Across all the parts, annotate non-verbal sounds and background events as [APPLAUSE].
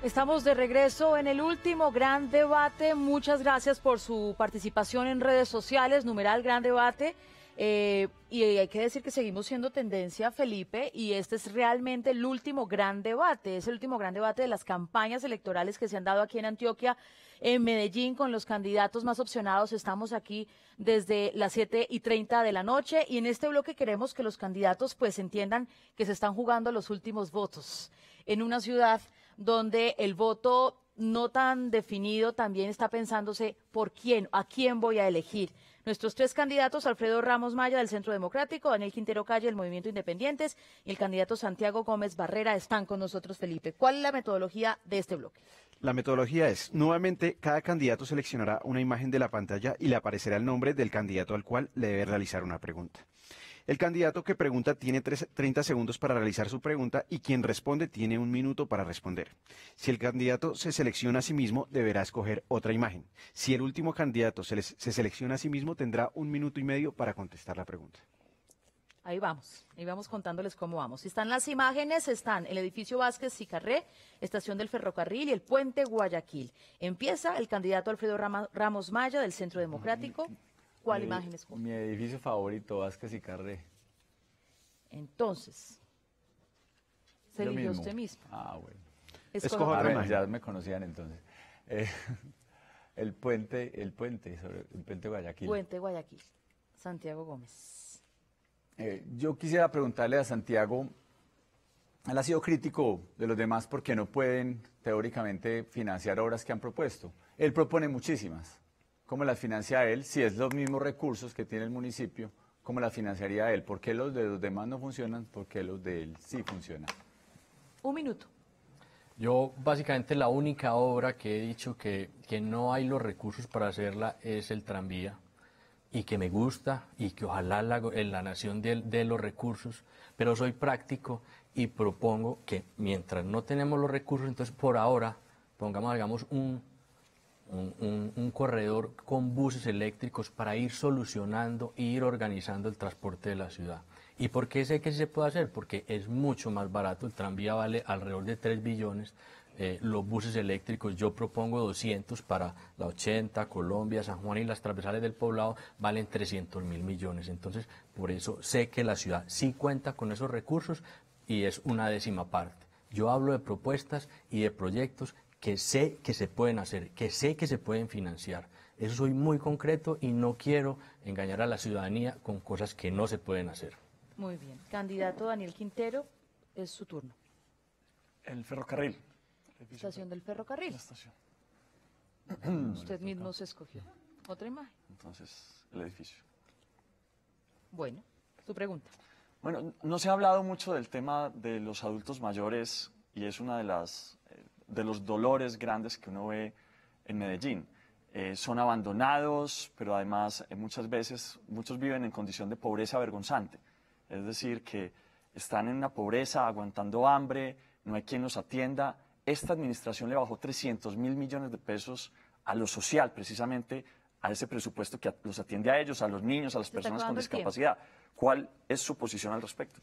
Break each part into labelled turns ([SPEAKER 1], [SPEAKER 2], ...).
[SPEAKER 1] Estamos de regreso en el último gran debate. Muchas gracias por su participación en redes sociales, numeral gran debate. Eh, y hay que decir que seguimos siendo tendencia, Felipe, y este es realmente el último gran debate, es el último gran debate de las campañas electorales que se han dado aquí en Antioquia, en Medellín, con los candidatos más opcionados. Estamos aquí desde las 7 y 30 de la noche y en este bloque queremos que los candidatos pues entiendan que se están jugando los últimos votos en una ciudad donde el voto no tan definido también está pensándose por quién, a quién voy a elegir. Nuestros tres candidatos, Alfredo Ramos Maya del Centro Democrático, Daniel Quintero Calle del Movimiento Independientes y el candidato Santiago Gómez Barrera, están con nosotros, Felipe. ¿Cuál es la metodología de este bloque?
[SPEAKER 2] La metodología es, nuevamente, cada candidato seleccionará una imagen de la pantalla y le aparecerá el nombre del candidato al cual le debe realizar una pregunta. El candidato que pregunta tiene 30 segundos para realizar su pregunta y quien responde tiene un minuto para responder. Si el candidato se selecciona a sí mismo, deberá escoger otra imagen. Si el último candidato se, selecciona a sí mismo, tendrá un minuto y medio para contestar la pregunta.
[SPEAKER 1] Ahí vamos, ahí vamos contándoles cómo vamos. Están las imágenes, están el edificio Vázquez y Carré, estación del ferrocarril y el puente Guayaquil. Empieza el candidato Alfredo Ramos Maya del Centro Democrático. ¿Cuál imagen es?
[SPEAKER 3] Mi edificio favorito, Vázquez y
[SPEAKER 1] entonces, se Yo usted mismo. Ah, bueno. Escojo ya
[SPEAKER 3] me conocían entonces. Eh, [LAUGHS] el puente, el puente, el puente Guayaquil. Puente
[SPEAKER 1] Guayaquil, Santiago Gómez.
[SPEAKER 3] Eh, yo quisiera preguntarle a Santiago, él ha sido crítico de los demás porque no pueden teóricamente financiar obras que han propuesto. Él propone muchísimas. ¿Cómo las financia él? Si es los mismos recursos que tiene el municipio, cómo la financiaría él. ¿Por qué los de los demás no funcionan? ¿Por qué los de él sí funcionan?
[SPEAKER 1] Un minuto.
[SPEAKER 4] Yo básicamente la única obra que he dicho que, que no hay los recursos para hacerla es el tranvía y que me gusta y que ojalá la, la nación de, los recursos, pero soy práctico y propongo que mientras no tenemos los recursos, entonces por ahora pongamos, hagamos un, un, corredor con buses eléctricos para ir solucionando, e ir organizando el transporte de la ciudad. ¿Y por qué sé que se puede hacer? Porque es mucho más barato, el tranvía vale alrededor de 3 billones, eh, los buses eléctricos, yo propongo 200 para la 80, Colombia, San Juan y las transversales del poblado, valen 300 mil millones. Entonces, por eso sé que la ciudad sí cuenta con esos recursos y es una décima parte. Yo hablo de propuestas y de proyectos que sé que se pueden hacer, que sé que se pueden financiar. Eso soy muy concreto y no quiero engañar a la ciudadanía con cosas que no se pueden hacer.
[SPEAKER 1] Muy bien. Candidato Daniel Quintero, es su turno.
[SPEAKER 4] El ferrocarril.
[SPEAKER 1] Estación del ferrocarril. La estación. [CLEARS THROAT] Usted mismo se escogió. Otra imagen.
[SPEAKER 5] Entonces, el edificio.
[SPEAKER 1] Bueno, su pregunta.
[SPEAKER 5] Bueno, no se ha hablado mucho del tema de los adultos mayores y es una de las de los dolores grandes que uno ve en Medellín. Eh, son abandonados, pero además eh, muchas veces muchos viven en condición de pobreza vergonzante. Es decir, que están en una pobreza, aguantando hambre, no hay quien los atienda. Esta administración le bajó 300 mil millones de pesos a lo social, precisamente a ese presupuesto que los atiende a ellos, a los niños, a las personas con discapacidad.
[SPEAKER 3] ¿Cuál es su posición al respecto?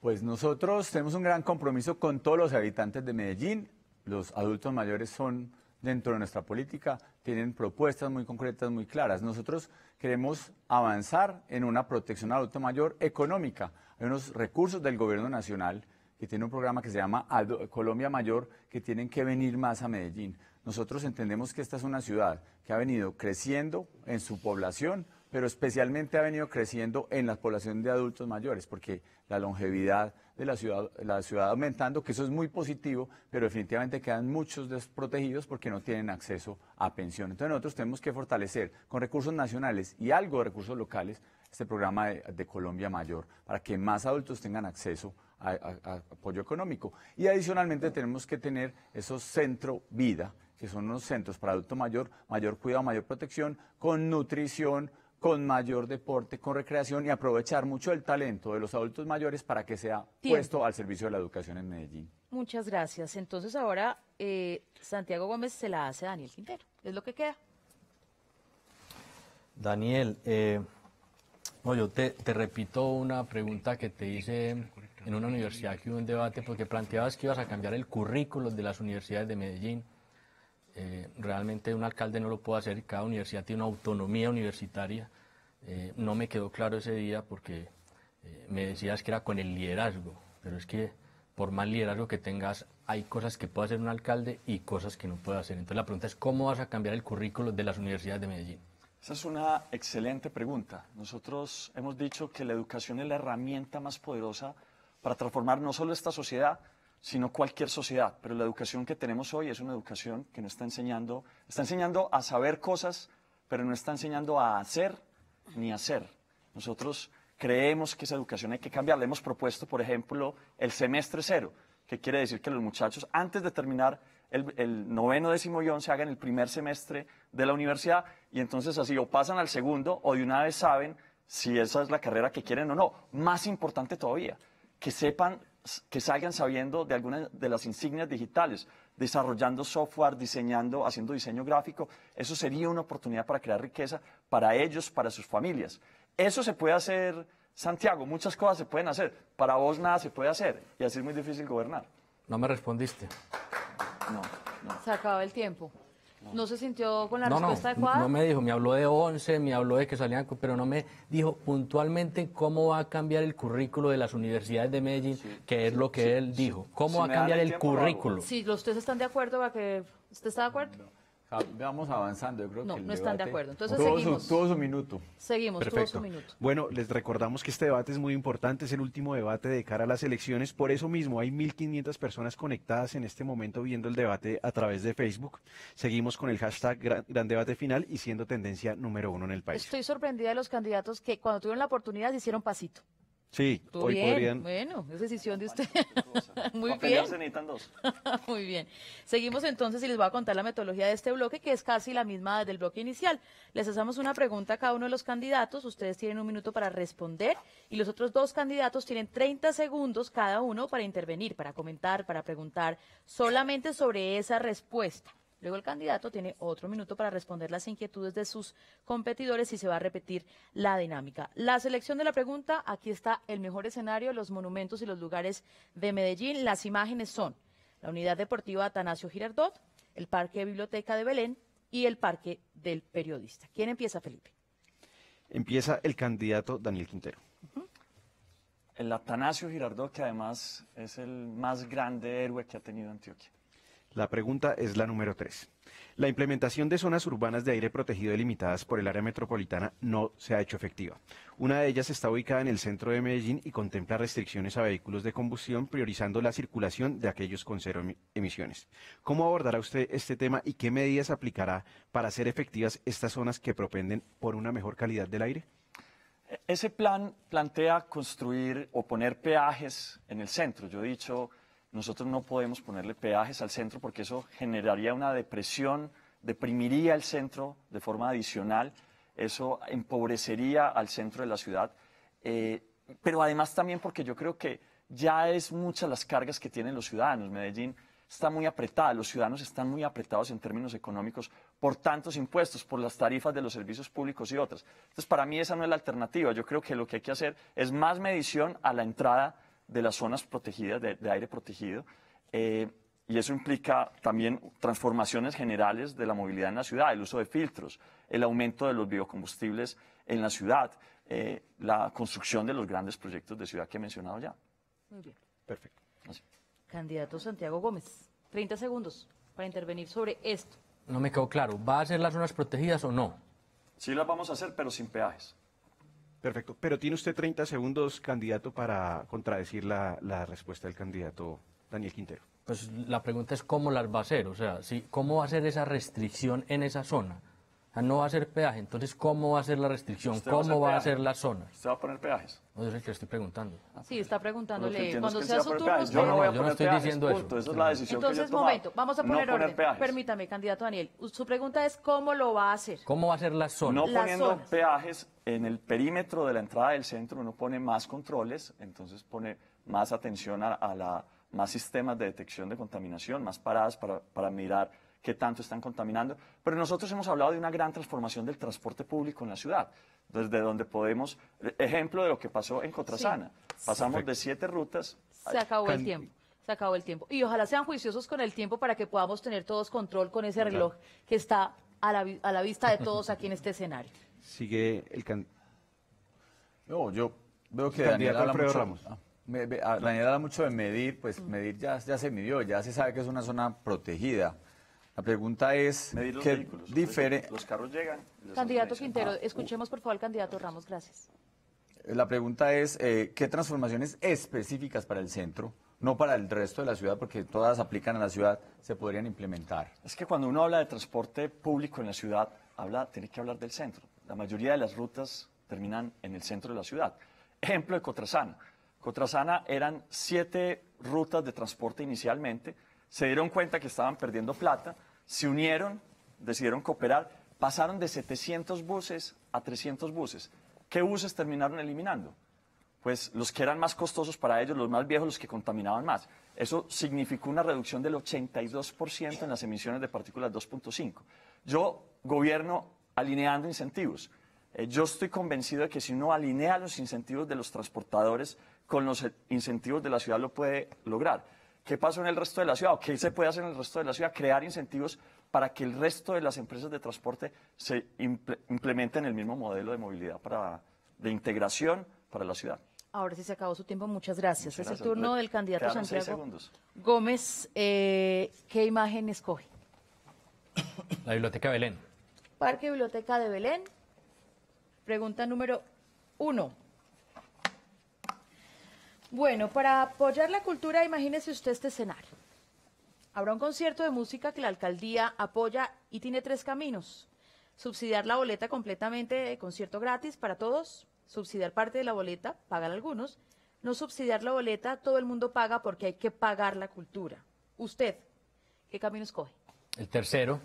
[SPEAKER 3] Pues nosotros tenemos un gran compromiso con todos los habitantes de Medellín los adultos mayores son dentro de nuestra política, tienen propuestas muy concretas, muy claras. Nosotros queremos avanzar en una protección al adulto mayor económica. Hay unos recursos del gobierno nacional que tiene un programa que se llama Colombia Mayor, que tienen que venir más a Medellín. Nosotros entendemos que esta es una ciudad que ha venido creciendo en su población, pero especialmente ha venido creciendo en la población de adultos mayores, porque la longevidad de la ciudad, la ciudad aumentando, que eso es muy positivo, pero definitivamente quedan muchos desprotegidos porque no tienen acceso a pensión. Entonces nosotros tenemos que fortalecer con recursos nacionales y algo de recursos locales este programa de, Colombia Mayor, para que más adultos tengan acceso a, apoyo económico. Y adicionalmente tenemos que tener esos centro vida, que son unos centros para adulto mayor, mayor cuidado, mayor protección, con nutrición, con mayor deporte, con recreación y aprovechar mucho el talento de los adultos mayores para que sea puesto al servicio de la educación
[SPEAKER 4] en Medellín.
[SPEAKER 1] Muchas gracias. Entonces ahora eh, Santiago Gómez se la hace a Daniel Quintero. Es lo que queda.
[SPEAKER 4] Daniel, eh, yo te, repito una pregunta que te hice en una universidad que hubo un debate porque planteabas que ibas a cambiar el currículo de las universidades de Medellín. Eh, realmente un alcalde no lo puede hacer, cada universidad tiene una autonomía universitaria. Eh, no me quedó claro ese día porque eh, me decías que era con el liderazgo, pero es que por más liderazgo que tengas, hay cosas que puede hacer un alcalde y cosas que no puede hacer. Entonces la pregunta es, ¿cómo vas a cambiar el currículo de las universidades de Medellín?
[SPEAKER 5] Esa es una excelente pregunta. Nosotros hemos dicho que la educación es la herramienta más poderosa para transformar no solo esta sociedad, sino cualquier sociedad. Pero la educación que tenemos hoy es una educación que no está enseñando, está enseñando a saber cosas, pero no está enseñando a hacer ni a hacer. Nosotros creemos que esa educación hay que cambiarla. Hemos propuesto, por ejemplo, el semestre cero, que quiere decir que los muchachos, antes de terminar el, noveno, décimo y once, hagan el primer semestre de la universidad y entonces así o pasan al segundo o de una vez saben si esa es la carrera que quieren o no. Más importante todavía, que sepan que salgan sabiendo de algunas de las insignias digitales, desarrollando software, diseñando, haciendo diseño gráfico. Eso sería una oportunidad para crear riqueza para ellos, para sus familias. Eso se puede hacer, Santiago, muchas cosas se pueden hacer. Para vos nada se puede hacer y así es muy difícil
[SPEAKER 4] gobernar. No me respondiste.
[SPEAKER 1] No, Se acabó el tiempo. ¿No se sintió con la respuesta no, adecuada? No me
[SPEAKER 4] dijo, me habló de 11, me habló de que salían, pero no me dijo puntualmente cómo va a cambiar el currículo de las universidades de Medellín, que es lo que él dijo. ¿Cómo va a cambiar el, currículo? Si
[SPEAKER 1] los ustedes están de acuerdo, ¿va que ¿usted está de acuerdo?
[SPEAKER 3] Vamos avanzando, yo creo no, que. no están de acuerdo. Entonces todo seguimos. Su, todo minuto.
[SPEAKER 1] Seguimos, todo su minuto.
[SPEAKER 2] Bueno, les recordamos que este debate es muy importante, es el último debate de cara a las elecciones. Por eso mismo hay 1.500 personas conectadas en este momento viendo el debate a través de Facebook. Seguimos con el hashtag gran, Debate Final y siendo tendencia número uno en el país.
[SPEAKER 1] Estoy sorprendida de los candidatos que cuando tuvieron la oportunidad hicieron pasito.
[SPEAKER 5] Sí, bien.
[SPEAKER 1] Bueno, es decisión de usted. [LAUGHS] Muy bien.
[SPEAKER 5] [LAUGHS]
[SPEAKER 1] Muy bien. Seguimos entonces y les voy a contar la metodología de este bloque, que es casi la misma del bloque inicial. Les hacemos una pregunta a cada uno de los candidatos. Ustedes tienen un minuto para responder y los otros dos candidatos tienen 30 segundos cada uno para intervenir, para comentar, para preguntar solamente sobre esa respuesta. Luego el candidato tiene otro minuto para responder las inquietudes de sus competidores y se va a repetir la dinámica. La selección de la pregunta, aquí está el mejor escenario, los monumentos y los lugares de Medellín. Las imágenes son la Unidad Deportiva Atanasio Girardot, el Parque Biblioteca de Belén y el Parque del Periodista. ¿Quién empieza, Felipe?
[SPEAKER 2] Empieza el candidato Daniel Quintero.
[SPEAKER 5] El Atanasio Girardot, que además es el más grande héroe que ha tenido Antioquia.
[SPEAKER 2] La pregunta es la número tres. La implementación de zonas urbanas de aire protegido delimitadas por el área metropolitana no se ha hecho efectiva. Una de ellas está ubicada en el centro de Medellín y contempla restricciones a vehículos de combustión, priorizando la circulación de aquellos con cero emisiones. ¿Cómo abordará usted este tema y qué medidas aplicará para hacer efectivas estas zonas que propenden por una mejor calidad del aire?
[SPEAKER 5] E-, ese plan plantea construir o poner peajes en el centro. Yo he dicho nosotros no podemos ponerle peajes al centro porque eso generaría una depresión, deprimiría el centro de forma adicional, eso empobrecería al centro de la ciudad. Eh, pero además también porque yo creo que ya es muchas las cargas que tienen los ciudadanos. Medellín está muy apretada, los ciudadanos están muy apretados en términos económicos por tantos impuestos, por las tarifas de los servicios públicos y otras. Entonces, para mí esa no es la alternativa. Yo creo que lo que hay que hacer es más medición a la entrada de las zonas protegidas, de, aire protegido, eh, y eso implica también transformaciones generales de la movilidad en la ciudad, el uso de filtros, el aumento de los biocombustibles en la ciudad, eh, la construcción de los grandes proyectos de ciudad que he mencionado ya. Muy bien. Perfecto.
[SPEAKER 1] Candidato Santiago Gómez, 30 segundos para intervenir sobre esto.
[SPEAKER 4] No me quedó claro, ¿va a ser las zonas protegidas o no? Sí las vamos a hacer, pero sin peajes. Perfecto,
[SPEAKER 2] pero tiene usted 30 segundos, candidato, para contradecir la, respuesta del candidato
[SPEAKER 4] Daniel Quintero. Pues la pregunta es cómo las va a hacer, o sea, ¿cómo va a ser esa restricción en esa zona? no va a ser peaje. Entonces, ¿cómo va a ser la restricción? ¿Cómo va a, ser la zona? ¿Usted va a poner peajes? No, yo es el que le estoy preguntando.
[SPEAKER 1] Ah, sí, está preguntándole. Cuando sea su turno, Yo no voy a
[SPEAKER 4] poner estoy diciendo
[SPEAKER 5] eso. es la decisión Entonces, momento, vamos a poner orden.
[SPEAKER 1] Permítame, candidato Daniel. Su pregunta es ¿cómo lo va a hacer?
[SPEAKER 5] ¿Cómo va a ser la zona? No poniendo peajes en el perímetro de la entrada del centro, uno pone más controles, entonces pone más atención a, la... más sistemas de detección de contaminación, más paradas para, para mirar que tanto están contaminando. Pero nosotros hemos hablado de una gran transformación del transporte público en la ciudad, desde donde podemos, ejemplo de lo que pasó en Cotrasana. Pasamos de siete rutas. Se acabó el tiempo.
[SPEAKER 1] Se acabó el tiempo. Y ojalá sean juiciosos con el tiempo para que podamos tener todos control con ese reloj que está a la, a la vista de todos aquí en este escenario.
[SPEAKER 3] [LAUGHS]
[SPEAKER 2] Sigue el can...
[SPEAKER 3] No, yo veo que Daniela habla mucho, Ramos. Ah, ah, mucho de medir, pues medir ya, ya se midió, ya se sabe que es una zona protegida. La pregunta es, ¿qué difere... Los carros llegan. Candidato
[SPEAKER 1] Quintero, ah, escuchemos por favor al candidato Ramos, gracias.
[SPEAKER 3] La pregunta es, eh, ¿qué transformaciones específicas para el centro, no para el resto de la ciudad, porque todas aplican a la ciudad, se podrían implementar? Es que cuando uno habla de transporte
[SPEAKER 5] público en la ciudad, habla, tiene que hablar del centro. La mayoría de las rutas terminan en el centro de la ciudad. Ejemplo de Cotrasana. Cotrasana eran siete rutas de transporte inicialmente, se dieron cuenta que estaban perdiendo plata se unieron, decidieron cooperar, pasaron de 700 buses a 300 buses. ¿Qué buses terminaron eliminando? Pues los que eran más costosos para ellos, los más viejos, los que contaminaban más. Eso significó una reducción del 82% en las emisiones de partículas 2.5. Yo gobierno alineando incentivos. Eh, yo estoy convencido de que si uno alinea los incentivos de los transportadores con los incentivos de la ciudad lo puede lograr. ¿Qué pasó en el resto de la ciudad? qué se puede hacer en el resto de la ciudad? Crear incentivos para que el resto de las empresas de transporte se implementen el mismo modelo de movilidad para, de integración para la ciudad.
[SPEAKER 1] Ahora sí se acabó su tiempo, muchas gracias. es el turno del candidato Santiago Gómez. Eh, ¿Qué imagen escoge? La Biblioteca Belén. Parque Biblioteca de Belén. Pregunta número uno. Bueno, para apoyar la cultura, imagínese usted este escenario. Habrá un concierto de música que la alcaldía apoya y tiene tres caminos. Subsidiar la boleta completamente concierto gratis para todos, subsidiar parte de la boleta, pagar algunos, no subsidiar la boleta, todo el mundo paga porque hay que pagar la cultura. Usted, ¿qué camino escoge?
[SPEAKER 4] El tercero,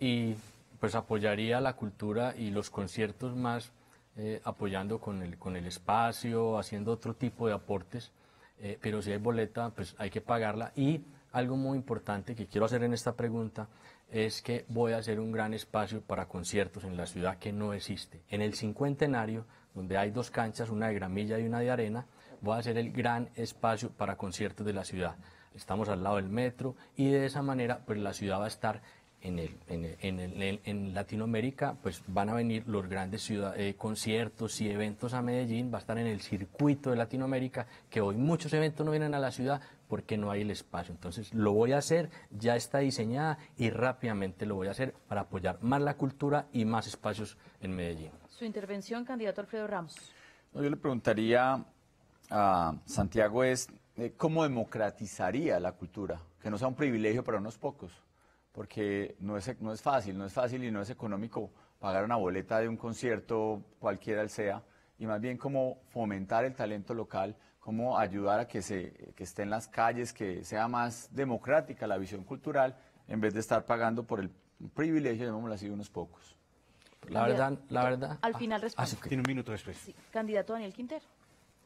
[SPEAKER 4] y pues apoyaría la cultura y los conciertos más eh, apoyando con el, con el espacio, haciendo otro tipo de aportes, eh, pero si hay boleta, pues hay que pagarla. Y algo muy importante que quiero hacer en esta pregunta es que voy a hacer un gran espacio para conciertos en la ciudad que no existe. En el cincuentenario, donde hay dos canchas, una de gramilla y una de arena, voy a hacer el gran espacio para conciertos de la ciudad. Estamos al lado del metro y de esa manera pues la ciudad va a estar en, el, en, Latinoamérica, pues van a venir los grandes eh, conciertos y eventos a Medellín, va a estar en el circuito de Latinoamérica, que hoy muchos eventos no vienen a la ciudad porque no hay el espacio. Entonces lo voy a hacer, ya está diseñada y rápidamente lo voy a hacer para apoyar más la cultura y más espacios en Medellín.
[SPEAKER 1] Su intervención, candidato Alfredo Ramos.
[SPEAKER 3] yo le preguntaría a Santiago es, eh, ¿cómo democratizaría la cultura? Que no sea un privilegio para unos pocos porque no es, no es fácil, no es fácil y no es económico pagar una boleta de un concierto, cualquiera el sea, y más bien como fomentar el talento local, cómo ayudar a que, se, que esté en las calles, que sea más democrática la visión cultural, en vez de estar pagando por el privilegio, así, de unos pocos.
[SPEAKER 1] La verdad, la verdad. Al final ah, responde. Ah,
[SPEAKER 3] Tiene un minuto después. Sí.
[SPEAKER 1] Candidato Daniel Quintero.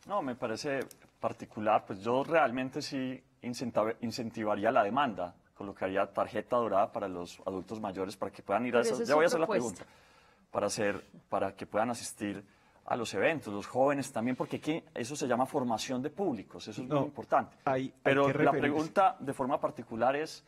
[SPEAKER 5] No, me parece particular, pues yo realmente sí incentivaría la demanda colocaría tarjeta dorada para los adultos mayores para que puedan ir a esas, ya voy a hacer la pregunta, para, hacer, para que puedan asistir a los eventos, los jóvenes también, porque aquí eso se llama formación de públicos, eso es muy importante. Pero la pregunta de forma particular es,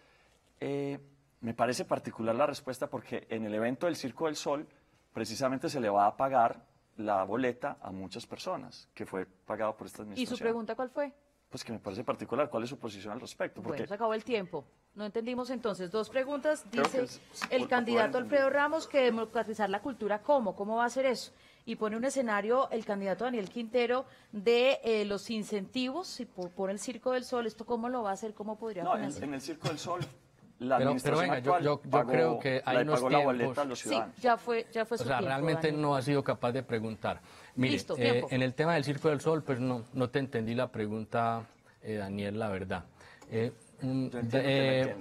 [SPEAKER 5] eh, me parece particular la respuesta porque en el evento del Circo del Sol precisamente se le va a pagar la boleta a muchas personas, que fue pagado por esta administración. ¿Y su pregunta cuál fue? Pues que me parece particular, ¿cuál es su posición al respecto?
[SPEAKER 1] Porque bueno, se acabó el tiempo. No entendimos entonces. Dos preguntas. Dice el candidato Alfredo Ramos que democratizar la cultura, ¿cómo? ¿Cómo va a hacer eso? Y pone un escenario el candidato Daniel Quintero de eh, los incentivos y por, el Circo del Sol. ¿Esto cómo lo va a hacer? ¿Cómo podría no, en,
[SPEAKER 5] el Circo del Sol. La pero, venga, yo, creo que ahí no
[SPEAKER 4] está Sí,
[SPEAKER 1] ya fue, ya fue O sea, realmente no
[SPEAKER 4] ha sido capaz de preguntar. Mire, eh, en el tema del Circo del Sol, pues no, no te entendí la pregunta, eh, Daniel, la verdad. Eh, Mm, eh,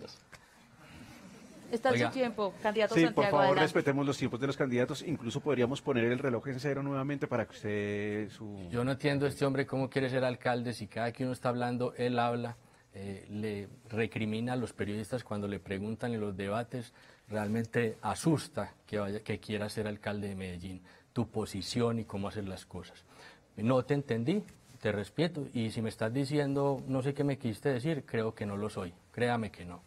[SPEAKER 1] está su tiempo, candidato Santiago, Por favor,
[SPEAKER 2] respetemos los tiempos de los candidatos. Incluso podríamos poner el reloj en cero nuevamente para que usted.
[SPEAKER 4] Yo no entiendo este hombre cómo quiere ser alcalde si cada que uno está hablando, él habla. Eh, le recrimina a los periodistas cuando le preguntan en los debates, realmente asusta que, vaya, que quiera ser alcalde de Medellín, tu posición y cómo hacer las cosas. No te entendí, te respeto y si me estás diciendo no sé qué me quisiste decir, creo que no lo soy, créame que no.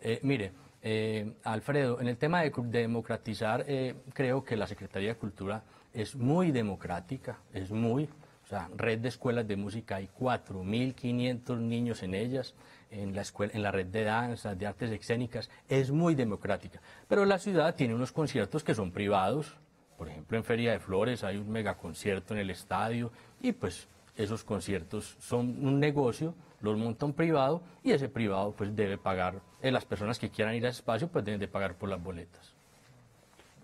[SPEAKER 4] Eh, mire, eh, Alfredo, en el tema de, democratizar, eh, creo que la Secretaría de Cultura es muy democrática, es muy, o sea, red de escuelas de música hay 4.500 niños en ellas, en la, escuela, en la red de danza, de artes escénicas, es muy democrática. Pero la ciudad tiene unos conciertos que son privados, por ejemplo en Feria de Flores hay un megaconcierto en el estadio y pues esos conciertos son un negocio, los monta un privado y ese privado pues debe pagar, eh, las personas que quieran ir a espacio pues deben de pagar por las boletas.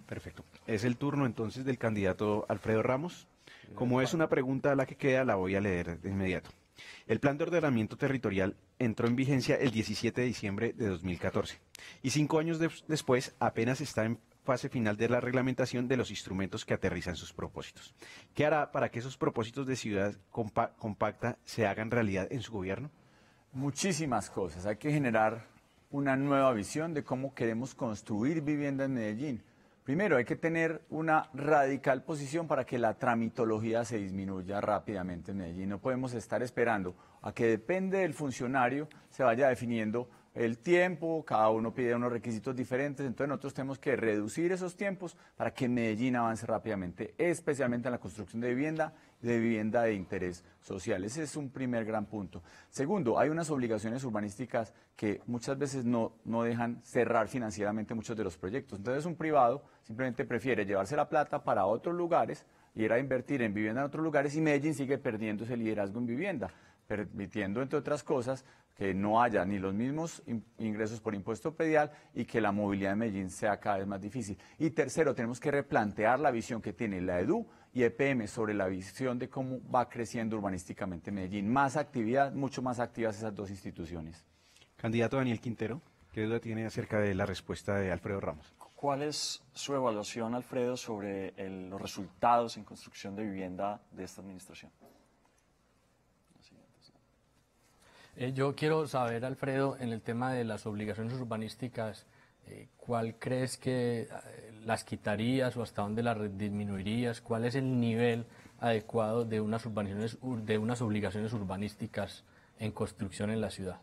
[SPEAKER 4] Perfecto.
[SPEAKER 2] Es el turno entonces del candidato Alfredo Ramos. Como es una pregunta a la que queda, la voy a leer de inmediato. El plan de ordenamiento territorial entró en vigencia el 17 de diciembre de 2014 y cinco años después apenas está en fase final de la reglamentación de los instrumentos que aterrizan sus propósitos. ¿Qué hará para que esos
[SPEAKER 3] propósitos de ciudad compacta se hagan realidad en su gobierno? Muchísimas cosas. Hay que generar una nueva visión de cómo queremos construir vivienda en Medellín. Primero, hay que tener una radical posición para que la tramitología se disminuya rápidamente en Medellín. No podemos estar esperando a que depende del funcionario se vaya definiendo el tiempo, cada uno pide unos requisitos diferentes, entonces nosotros tenemos que reducir esos tiempos para que Medellín avance rápidamente, especialmente en la construcción de vivienda, de vivienda de interés social. Ese es un primer gran punto. Segundo, hay unas obligaciones urbanísticas que muchas veces no, dejan cerrar financieramente muchos de los proyectos. Entonces un privado simplemente prefiere llevarse la plata para otros lugares y ir a invertir en vivienda en otros lugares y Medellín sigue perdiendo ese liderazgo en vivienda permitiendo, entre otras cosas, que no haya ni los mismos ingresos por impuesto pedial y que la movilidad de Medellín sea cada vez más difícil. Y tercero, tenemos que replantear la visión que tiene la EDU y EPM sobre la visión de cómo va creciendo urbanísticamente Medellín. Más actividad, mucho más activas esas dos instituciones. Candidato Daniel Quintero, ¿qué duda tiene acerca de la respuesta de Alfredo Ramos?
[SPEAKER 5] ¿Cuál es su evaluación, Alfredo, sobre los resultados en construcción de vivienda de esta administración?
[SPEAKER 4] Eh, yo quiero saber, Alfredo, en el tema de las obligaciones urbanísticas, eh, ¿cuál crees que eh, las quitarías o hasta dónde las disminuirías? ¿Cuál es el nivel adecuado de unas, de unas obligaciones urbanísticas en construcción en la ciudad?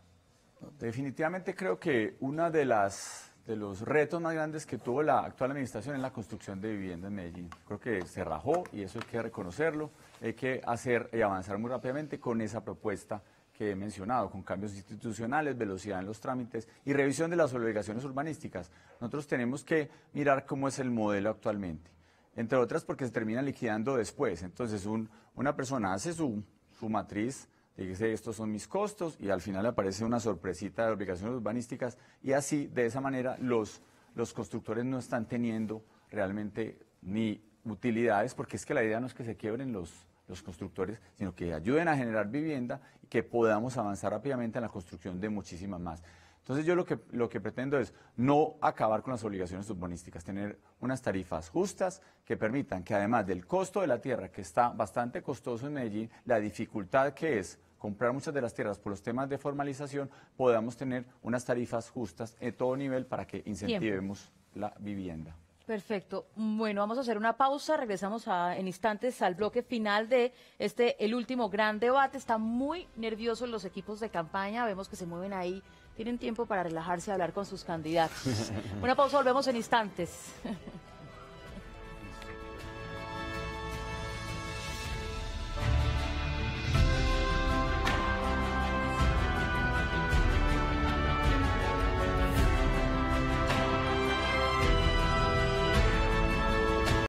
[SPEAKER 3] Definitivamente creo que una de las de los retos más grandes que tuvo la actual administración es la construcción de vivienda en Medellín. Creo que se rajó y eso hay que reconocerlo. Hay que hacer y avanzar muy rápidamente con esa propuesta que he mencionado, con cambios institucionales, velocidad en los trámites y revisión de las obligaciones urbanísticas. Nosotros tenemos que mirar cómo es el modelo actualmente, entre otras porque se termina liquidando después. Entonces, una persona hace su, su matriz, dice estos son mis costos y al final aparece una sorpresita de obligaciones urbanísticas y así, de esa manera, los, los constructores no están teniendo realmente ni utilidades, porque es que la idea no es que se quiebren los, los constructores, sino que ayuden a generar vivienda y que podamos avanzar rápidamente en la construcción de muchísimas más. Entonces yo lo que, lo que pretendo es no acabar con las obligaciones urbanísticas, tener unas tarifas justas que permitan que además del costo de la tierra, que está bastante costoso en Medellín, la dificultad que es comprar muchas de las tierras por los temas de formalización, podamos tener unas tarifas justas en todo nivel para que incentivemos la vivienda.
[SPEAKER 1] Perfecto. Bueno, vamos a hacer una pausa. Regresamos en instantes al bloque final de este, el último gran debate. Están muy nerviosos los equipos de campaña. Vemos que se mueven ahí. Tienen tiempo para relajarse y hablar con sus candidatos. [LAUGHS] una pausa, volvemos en instantes. [LAUGHS]